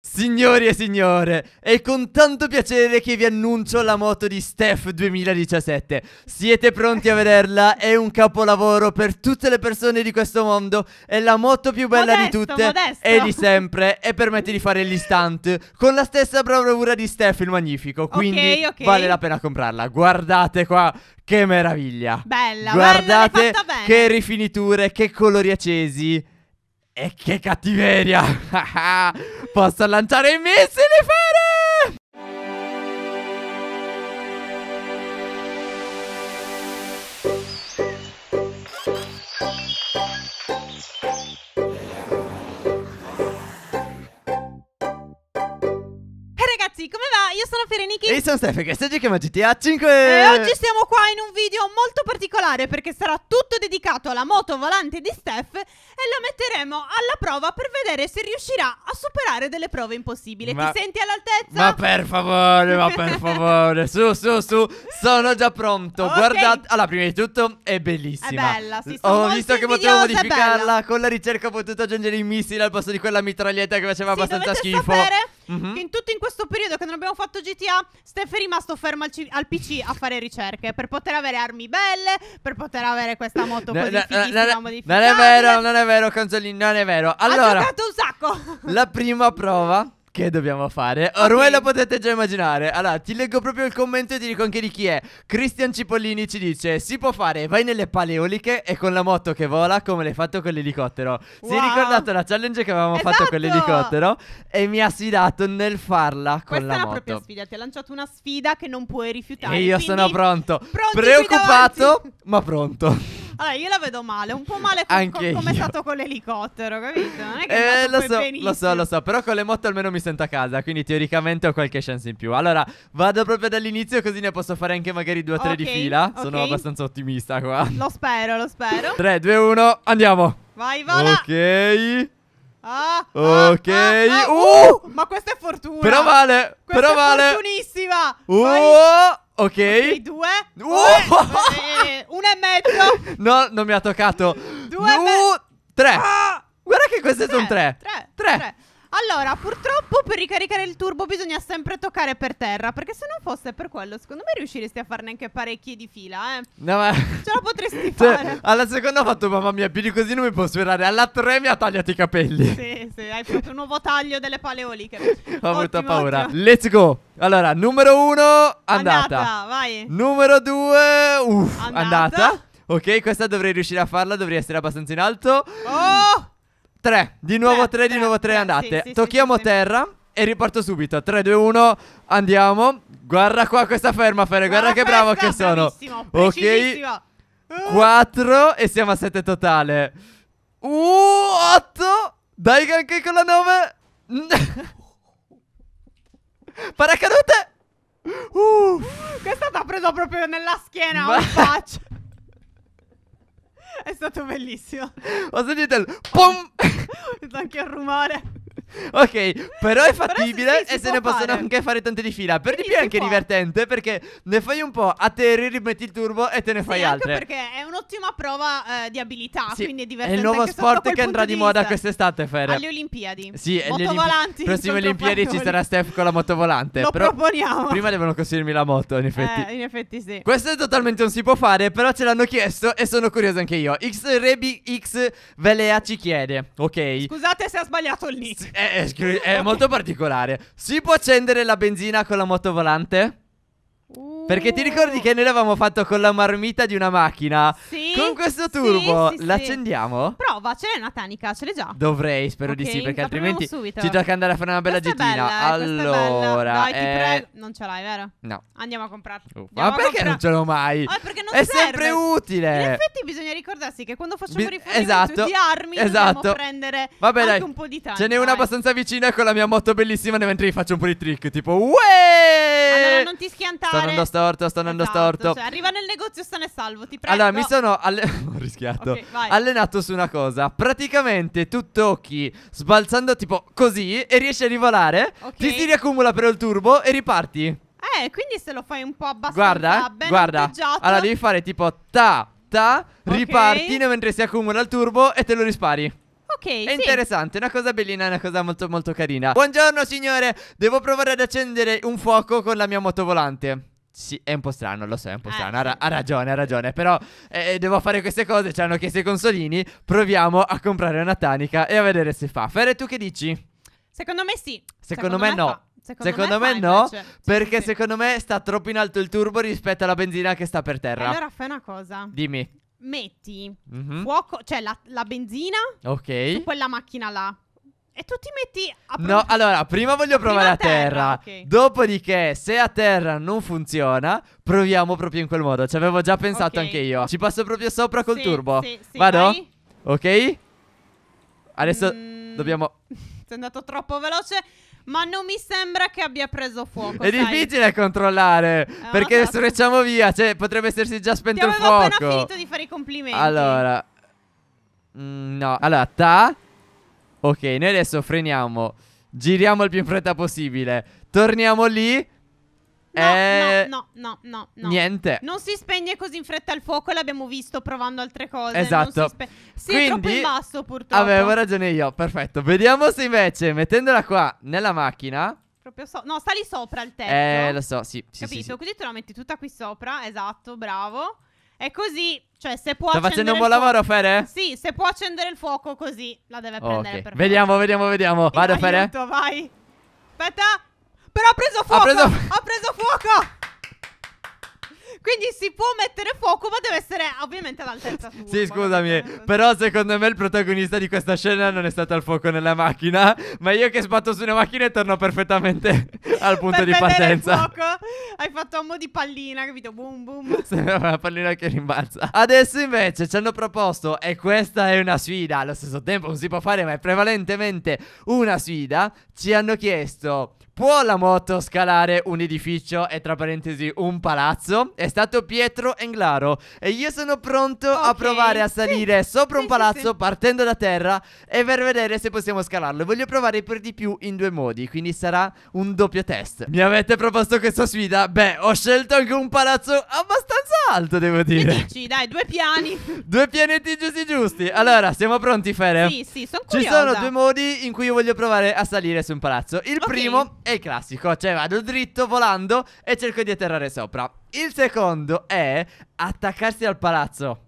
Signori e signore, è con tanto piacere che vi annuncio la moto di Steph 2017. Siete pronti a vederla? È un capolavoro per tutte le persone di questo mondo, è la moto più bella modesto, di tutte modesto. e di sempre e permette di fare gli stunt con la stessa bravura di Steph il Magnifico, quindi okay, okay. vale la pena comprarla. Guardate qua, che meraviglia! Bella, Guardate bella, che rifiniture, che colori accesi. E che cattiveria! Posso lanciare i missili, io sono Fereniki. E io sono Steffi, che stai giocando GTA 5. E oggi siamo qua in un video molto particolare perché sarà tutto dedicato alla moto volante di Steph e la metteremo alla prova per vedere se riuscirà a superare delle prove impossibili. Ma, Ti senti all'altezza? Ma per favore, ma per favore. su, su, su, sono già pronto. Okay. Guardate, allora prima di tutto è bellissima. È bella, sì, Ho visto che potevo modificarla, con la ricerca ho potuto aggiungere i missili al posto di quella mitraglietta che faceva sì, abbastanza schifo. Sapere mm-hmm. che in tutto in questo periodo che non abbiamo fatto GTA, Steph è rimasto fermo al, al, PC a fare ricerche per poter avere armi belle, per poter avere questa moto così no, no, no, Non è vero, non è vero, Canzolini, non è vero. Allora, ha giocato un sacco. la prima prova che dobbiamo fare? Ormai lo potete già immaginare. Allora, ti leggo proprio il commento e ti dico anche di chi è. Cristian Cipollini ci dice: Si può fare, vai nelle paleoliche e con la moto che vola, come l'hai fatto con l'elicottero. Wow. Si è ricordato la challenge che avevamo esatto. fatto con esatto. l'elicottero? E mi ha sfidato nel farla con Questa la moto. Questa è la propria sfida. Ti ha lanciato una sfida che non puoi rifiutare. E io sono pronto. Preoccupato, ma pronto. Allora, io la vedo male, un po' male con, co- come è stato con l'elicottero, capito? Non è che eh, lo so, benissimo. lo so, lo so, però con le moto almeno mi sento a casa, quindi teoricamente ho qualche chance in più. Allora, vado proprio dall'inizio così ne posso fare anche magari due o tre okay, di fila. Sono okay. abbastanza ottimista qua. Lo spero, lo spero. 3, 2, 1, andiamo. Vai, vola. Ok. Ah, ok. Ah, ah, uh, uh, ma questa è fortuna. Però vale. Questa però è vale. fortunissima. Uh. Vai. Ok. okay due. Oh! Eh, uno e mezzo. No, non mi ha toccato. Due. Due. Tre. Ah! Guarda che queste sono tre. Tre. tre. tre. Allora, purtroppo per ricaricare il turbo bisogna sempre toccare per terra, perché se non fosse per quello, secondo me riusciresti a farne anche parecchie di fila, eh. No, ma... Ce la potresti cioè, fare. Alla seconda ho fatto, mamma mia, più di così non mi posso sperare. Alla tre mi ha tagliato i capelli. Sì, sì, hai fatto un nuovo taglio delle paleoliche. ho ottimo, paura. Ottimo. Let's go. Allora, numero uno, andata. Andata, vai. Numero due, uff, andata. andata. Ok, questa dovrei riuscire a farla, dovrei essere abbastanza in alto. Oh! 3, di nuovo 3, di nuovo 3, andate. Sì, sì, Tocchiamo sì, terra e riparto subito. 3, 2, 1, andiamo. Guarda qua questa ferma, Fere, guarda, guarda che bravo che sono. Ok. 4 ah. e siamo a 7 totale. Uh, 8. Dai che anche con la 9. Paracadute. Uh. Questa t'ha preso proprio nella schiena, Ma... Oh, faccia. È stato bellissimo. Ho sentito il pom! Ho sentito anche il rumore. Ok, però è fattibile però sì, e se ne possono anche fare tante di fila. Per sì, di più è anche divertente perché ne fai un po', atterri, rimetti il turbo e te ne sì, fai altre. Anche perché è un'ottima prova eh, di abilità, quindi è divertente. È il nuovo sport che andrà di, di moda quest'estate, Fer. Alle Olimpiadi. Sì, alle Olimpi- prossime Olimpiadi ci sarà Steph con la motovolante. Lo però proponiamo. Prima devono costruirmi la moto, in effetti. Eh, in effetti sì. Questo è totalmente non si può fare, però ce l'hanno chiesto e sono curioso anche io. X Rebi X Velea ci chiede, ok. Scusate se ha sbagliato il nick è, eh, è, eh, è molto particolare. Si può accendere la benzina con la motovolante? Perché ti ricordi che noi l'avevamo fatto con la marmita di una macchina? Sì. Con questo turbo sì, sì, l'accendiamo? Sì. Prova, ce l'hai una tanica, ce l'hai già. Dovrei, spero okay, di sì, perché altrimenti subito. ci tocca andare a fare una bella questa gettina. Bella, eh, allora, Dai, ti eh... prego, non ce l'hai, vero? No. Andiamo a comprarla. ma perché comprar- non ce l'ho mai? Ah, perché non è serve. sempre utile. In effetti bisogna ricordarsi che quando facciamo Bi- rifugio esatto, di armi esatto. dobbiamo prendere Vabbè, anche dai. un po' di tanica. Ce n'è una abbastanza vicina con la mia moto bellissima mentre vi faccio un po' di trick, tipo "Uè!" Allora non ti schiantare. Sto storto, sto andando esatto, storto. Cioè, arriva nel negozio, stanno ne salvo, ti prego. Allora, mi sono alle... ho rischiato. Okay, allenato su una cosa. Praticamente tu tocchi sbalzando tipo così e riesci a rivolare. Okay. Ti si riaccumula per il turbo e riparti. Eh, quindi se lo fai un po' abbastanza guarda, eh, ben guarda. Atteggiato. Allora devi fare tipo ta ta, okay. riparti mentre si accumula il turbo e te lo rispari. Ok, È sì. interessante, una cosa bellina, una cosa molto molto carina. Buongiorno signore, devo provare ad accendere un fuoco con la mia motovolante. Sì, è un po' strano, lo so, è un po' ah, strano. Ha, ra- ha ragione, ha ragione. Però eh, devo fare queste cose. Ci hanno chiesto i consolini. Proviamo a comprare una tanica e a vedere se fa. Ferre, tu che dici? Secondo me sì. Secondo, secondo me, me, no. Fa. Secondo, secondo me, me no, sì, perché sì, sì. secondo me sta troppo in alto il turbo rispetto alla benzina che sta per terra. Allora fai una cosa. Dimmi. Metti mm-hmm. fuoco, cioè la, la benzina Ok. su quella macchina là. E tu ti metti a prov- No, allora, prima voglio provare prima a terra. terra. Okay. Dopodiché, se a terra non funziona, proviamo proprio in quel modo. Ci avevo già pensato okay. anche io. Ci passo proprio sopra col sì, turbo. Sì, sì, Vado? Vai. Ok? Adesso mm, dobbiamo... Sei andato troppo veloce. Ma non mi sembra che abbia preso fuoco. È sai. difficile controllare. Eh, perché se recciamo via, cioè, potrebbe essersi già spento il fuoco. Ma appena finito di fare i complimenti. Allora. Mm, no, allora, ta. Ok, noi adesso freniamo. Giriamo il più in fretta possibile. Torniamo lì. No, eh... no, no, no, no, Niente. Non si spegne così in fretta il fuoco, l'abbiamo visto provando altre cose. Esatto. Non si, esatto. spe... si Quindi, è troppo in basso, purtroppo. Avevo ragione io, perfetto. Vediamo se invece, mettendola qua nella macchina. Proprio so... No, sta lì sopra il tetto. Eh, lo so, sì. sì Capito? Sì, sì. Così te la metti tutta qui sopra. Esatto, bravo. È così, cioè se può Sta facendo un buon lavoro, Fere? Sì, se può accendere il fuoco così la deve prendere okay. per Vediamo, vediamo, vediamo. Vado, Fere. Aiuto, vai. Aspetta. Però ha preso fuoco. Ha preso, ha preso fuoco. Quindi si può mettere fuoco, ma deve essere ovviamente all'altezza sua. Sì, scusami, però secondo me il protagonista di questa scena non è stato il fuoco nella macchina, ma io che sbatto su una macchina e torno perfettamente al punto per di partenza. Il fuoco, hai fatto un po' di pallina, capito? Boom boom. Sembra una pallina che rimbalza. Adesso invece ci hanno proposto e questa è una sfida, allo stesso tempo non si può fare, ma è prevalentemente una sfida. Ci hanno chiesto Può la moto scalare un edificio e tra parentesi un palazzo? È stato Pietro Englaro e io sono pronto okay, a provare a salire sì, sopra sì, un palazzo sì, partendo da terra e per vedere se possiamo scalarlo. Voglio provare per di più in due modi, quindi sarà un doppio test. Mi avete proposto questa sfida? Beh, ho scelto anche un palazzo abbastanza alto, devo dire. Che dici? Dai, due piani. due pianeti giusti giusti. Allora, siamo pronti, Fere? Sì, sì, sono curiosa. Ci sono due modi in cui io voglio provare a salire su un palazzo. Il okay. primo è il classico, cioè vado dritto volando e cerco di atterrare sopra. Il secondo è attaccarsi al palazzo.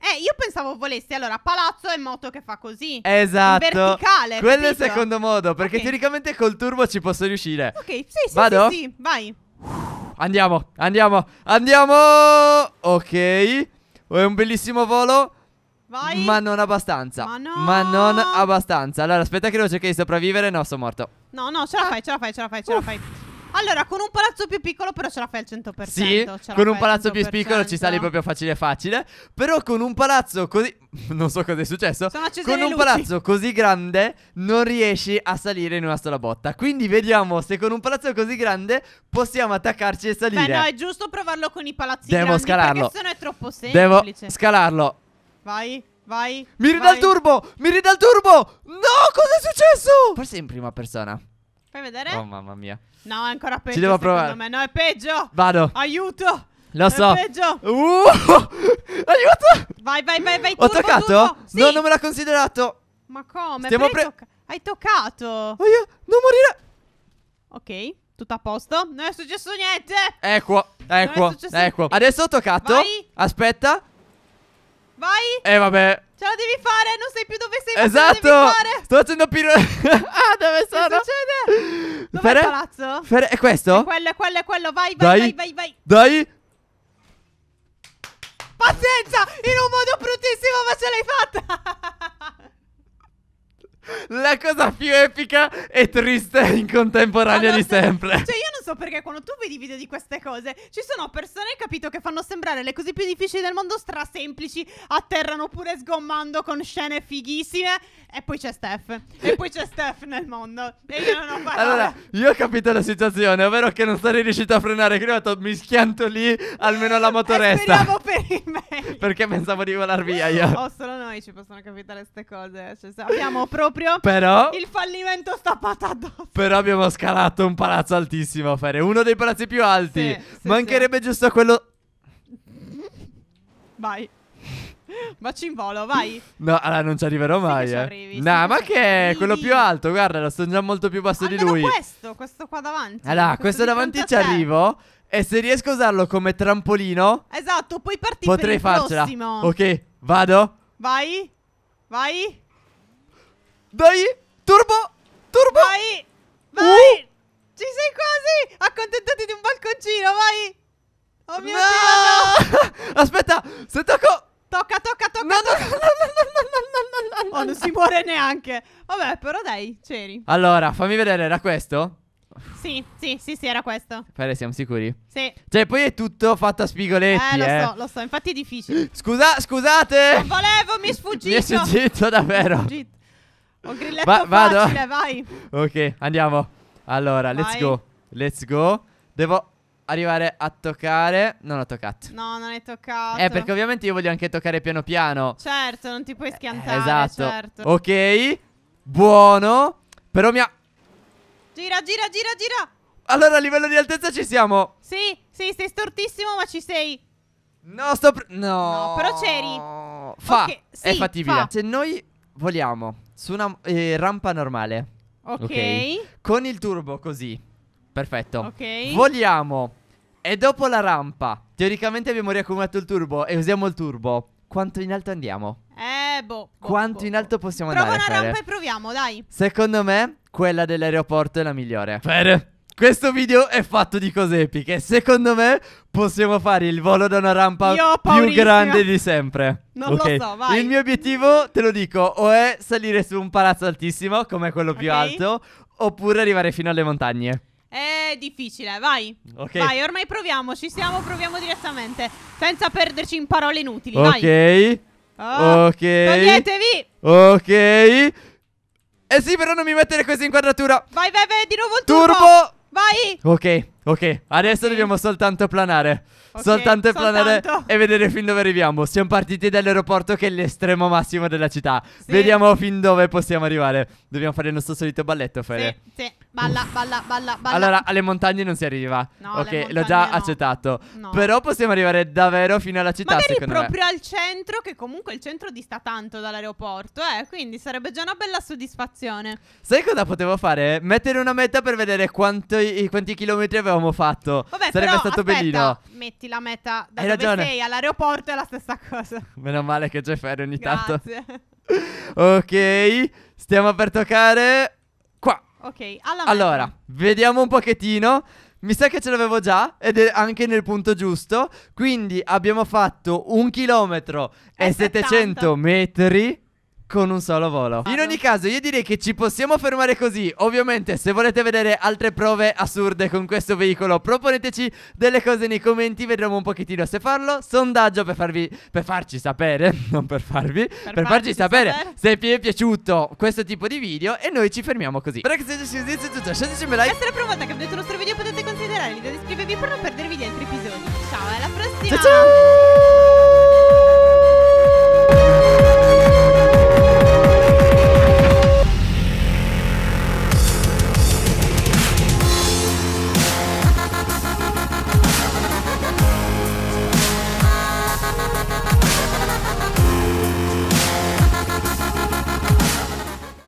Eh, io pensavo volessi. Allora, palazzo e moto che fa così. Esatto. Verticale. Quello capito? è il secondo modo. Perché okay. teoricamente col turbo ci posso riuscire. Ok, sì, sì. Vado? Sì, sì, vai. Andiamo, andiamo, andiamo. Ok. È un bellissimo volo. Vai. Ma non abbastanza. Ma, no. ma non abbastanza. Allora, aspetta che devo cercare di sopravvivere. No, sono morto. No, no, ce la fai, ce la fai, ce la fai, ce la fai. Allora, con un palazzo più piccolo però ce la fai al 100%. Sì, con un palazzo più piccolo ci sali proprio facile facile. Però con un palazzo così... Non so cosa è successo. con un palazzo così grande non riesci a salire in una sola botta. Quindi vediamo se con un palazzo così grande possiamo attaccarci e salire. Beh no, è giusto provarlo con i palazzi Devo grandi, scalarlo. perché sennò è troppo semplice. Devo scalarlo. Vai, vai. Mi ridà il turbo, mi ridà il turbo. No, cosa è successo? Forse in prima persona. Fai vedere? Oh mamma mia. No, è ancora peggio. Ci devo provare. Me. No, è peggio. Vado. Aiuto. Lo è so. È peggio. Uh, aiuto. Vai, vai, vai, vai. Turbo, Ho toccato? Turbo. Sì. No, non me l'ha considerato. Ma come? Stiamo pre... pre hai toccato. Oh, io non morire. Ok. Tutto a posto? Non è successo niente. Ecco, ecco, ecco. Adesso ho toccato. Vai. Aspetta. Vai. Eh, vabbè. Ce la devi fare, non sai più dove sei. Esatto. Devi fare. Sto facendo piro. ah, dove sono? Che succede? Dov'è Fere... il palazzo? Fere... È questo? È quello, è quello, è quello. Vai, vai, vai, vai, vai. Dai. Pazienza, in un modo bruttissimo, ma ce l'hai fatta. La cosa più epica e triste in contemporanea allora, di sempre. Cioè, io non so perché quando tu vedi video di queste cose, ci sono persone, capito, che fanno sembrare le cose più difficili del mondo stra semplici, atterrano pure sgommando con scene fighissime. E poi c'è Steph. E poi c'è Steph nel mondo. E io non ho parlato. Allora, io ho capito la situazione, ovvero che non sarei riuscito a frenare. Quindi mi schianto lì, almeno alla motoresta. Speriamo per il meglio. Perché pensavo di volar via io. Oh, solo noi ci possono capitare queste cose. Eh. Cioè, abbiamo provato proprio. Però. Il fallimento sta patata. Però abbiamo scalato un palazzo altissimo, fare Uno dei palazzi più alti. Sì, sì, Mancherebbe sì. giusto quello. Vai. Baci in volo, vai. No, allora non ci arriverò mai. Sì eh. arrivi, nah, sì ma che arrivi. è quello più alto, guarda, lo sono già molto più basso Almeno di lui. questo, questo qua davanti. Allora, questo, questo davanti ci arrivo. E se riesco a usarlo come trampolino. Esatto, puoi partire. Potrei per farcela. Prossimo. Ok, vado. Vai. Vai. Dai! Turbo! Turbo! Vai! Vai! Uh. Ci sei quasi! Accontentati di un balconcino, vai! Oh mio no. Dio, no. Aspetta, se tocco... Tocca, tocca, tocca! No, tocca. no, no, no, no, no, no, no, Oh, non si muore neanche! Vabbè, però dai, c'eri. Allora, fammi vedere, era questo? Sì, sì, sì, sì, era questo. Fare, siamo sicuri? Sì. Cioè, poi è tutto fatto a spigoletti. Eh, lo eh. so, lo so, infatti è difficile. Scusa, scusate! Non volevo, mi è sfuggito! Mi è sfuggito davvero! Mi è sfuggito. Ho grilletto Va- vado? facile, vai. Ok, andiamo. Allora, let's go. Let's go. Devo arrivare a toccare. Non ho toccato. No, non hai toccato. Eh, perché ovviamente io voglio anche toccare piano piano. Certo, non ti puoi eh, schiantare, esatto. certo. Ok. Buono. Però mi ha Gira, gira, gira, gira. Allora, a livello di altezza ci siamo. Sì, sì, sei stortissimo, ma ci sei. No, sto pr- No. No, però c'eri. Fa. Ok, sì, È fattibile. fa. Se noi vogliamo su una eh, rampa normale. Okay. ok. Con il turbo così. Perfetto. Ok. Vogliamo. E dopo la rampa, teoricamente abbiamo riaccumulato il turbo e usiamo il turbo. Quanto in alto andiamo? Eh, boh. boh Quanto boh, in boh. alto possiamo Prova andare? Prova una rampa e proviamo, dai. Secondo me, quella dell'aeroporto è la migliore. Per questo video è fatto di cose epiche. Secondo me possiamo fare il volo da una rampa più grande di sempre. Non okay. lo so, vai. Il mio obiettivo, te lo dico, o è salire su un palazzo altissimo, come quello più okay. alto, oppure arrivare fino alle montagne. È difficile, vai. Okay. Vai, ormai proviamo, ci siamo, proviamo direttamente, senza perderci in parole inutili, Ok. Vai. Oh, ok. Toglietevi. Ok. Eh sì, però non mi mettere così in quadratura. Vai, vai, vai, di nuovo il turbo. turbo. Vai! Ok. Ok, adesso sì. dobbiamo soltanto planare. Okay, soltanto planare e vedere fin dove arriviamo. Siamo partiti dall'aeroporto che è l'estremo massimo della città. Sì. Vediamo fin dove possiamo arrivare. Dobbiamo fare il nostro solito balletto, Fede. Sì, sì. Balla, balla, balla, balla. Allora, alle montagne non si arriva. No, ok, l'ho già no. accettato. No. Però possiamo arrivare davvero fino alla città, Magari secondo proprio me. proprio al centro, che comunque il centro dista tanto dall'aeroporto, eh. Quindi sarebbe già una bella soddisfazione. Sai cosa potevo fare? Mettere una meta per vedere quanti, quanti chilometri avevo avevamo fatto. Vabbè, Sarebbe però, stato aspetta, bellino. Metti la meta da Hai dove ragione. sei all'aeroporto è la stessa cosa. Meno male che c'è Ferro ogni tanto. ok, stiamo per toccare qua. Ok, allora, vediamo un pochettino. Mi sa che ce l'avevo già ed è anche nel punto giusto. Quindi abbiamo fatto un chilometro e, e 700 metri con un solo volo. In ogni caso, io direi che ci possiamo fermare così. Ovviamente, se volete vedere altre prove assurde con questo veicolo, proponeteci delle cose nei commenti, vedremo un pochettino se farlo. Sondaggio per farvi per farci sapere, non per farvi, per, per farci, farci sapere, sapere, se vi è piaciuto questo tipo di video e noi ci fermiamo così. Ragazzi, se vi è piaciuto, lasciatemi like. Questa la prima volta che ho il nostro video, potete considerare l'idea di iscrivervi per non perdervi gli altri episodi. Ciao, alla prossima. Ciao. ciao.